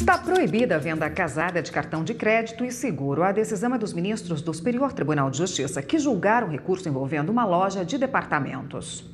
Está proibida a venda casada de cartão de crédito e seguro. A decisão é dos ministros do Superior Tribunal de Justiça, que julgaram recurso envolvendo uma loja de departamentos.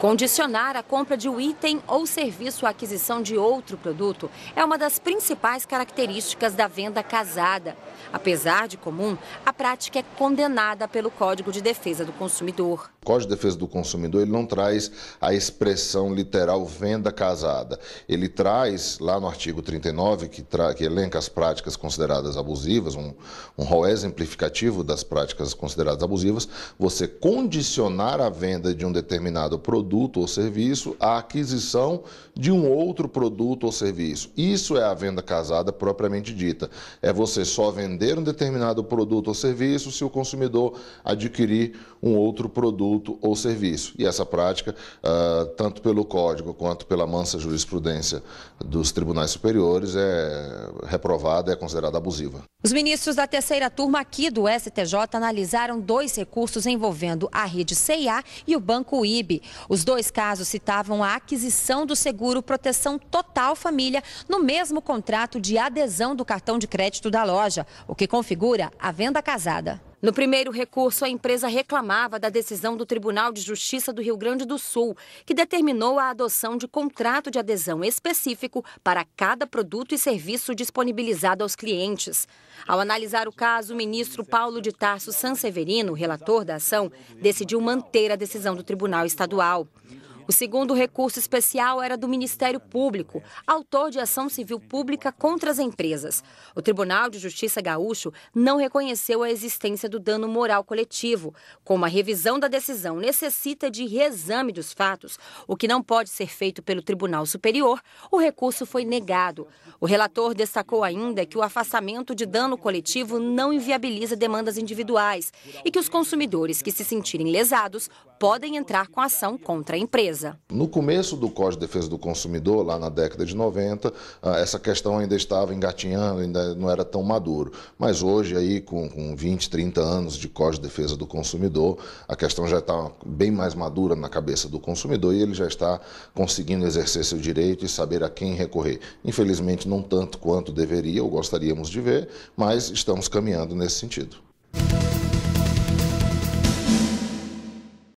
Condicionar a compra de um item ou serviço à aquisição de outro produto é uma das principais características da venda casada. Apesar de comum, a prática é condenada pelo Código de Defesa do Consumidor. Código de Defesa do Consumidor ele não traz a expressão literal venda casada. Ele traz, lá no artigo 39, que, tra... que elenca as práticas consideradas abusivas, um, um rol exemplificativo das práticas consideradas abusivas, você condicionar a venda de um determinado produto ou serviço à aquisição de um outro produto ou serviço. Isso é a venda casada propriamente dita. É você só vender um determinado produto ou serviço se o consumidor adquirir um outro produto produto ou serviço. E essa prática, ah, tanto pelo Código quanto pela mansa jurisprudência dos tribunais superiores, é reprovada, é considerada abusiva. Os ministros da terceira turma aqui do STJ analisaram dois recursos envolvendo a rede CIA e o Banco IB. Os dois casos citavam a aquisição do seguro proteção total família no mesmo contrato de adesão do cartão de crédito da loja, o que configura a venda casada. No primeiro recurso, a empresa reclamava da decisão do Tribunal de Justiça do Rio Grande do Sul, que determinou a adoção de contrato de adesão específico para cada produto e serviço disponibilizado aos clientes. Ao analisar o caso, o ministro Paulo de Tarso Sanseverino, relator da ação, decidiu manter a decisão do Tribunal Estadual. O segundo recurso especial era do Ministério Público, autor de ação civil pública contra as empresas. O Tribunal de Justiça Gaúcho não reconheceu a existência do dano moral coletivo. Como a revisão da decisão necessita de reexame dos fatos, o que não pode ser feito pelo Tribunal Superior, o recurso foi negado. O relator destacou ainda que o afastamento de dano coletivo não inviabiliza demandas individuais e que os consumidores que se sentirem lesados podem entrar com ação contra a empresa. No começo do Código de Defesa do Consumidor, lá na década de 90, ah, essa questão ainda estava engatinhando, ainda não era tão maduro. Mas hoje, aí, com, com 20, 30 anos de Código de Defesa do Consumidor, a questão já está bem mais madura na cabeça do consumidor e ele já está conseguindo exercer seu direito e saber a quem recorrer. Infelizmente, não tanto quanto deveria ou gostaríamos de ver, mas estamos caminhando nesse sentido.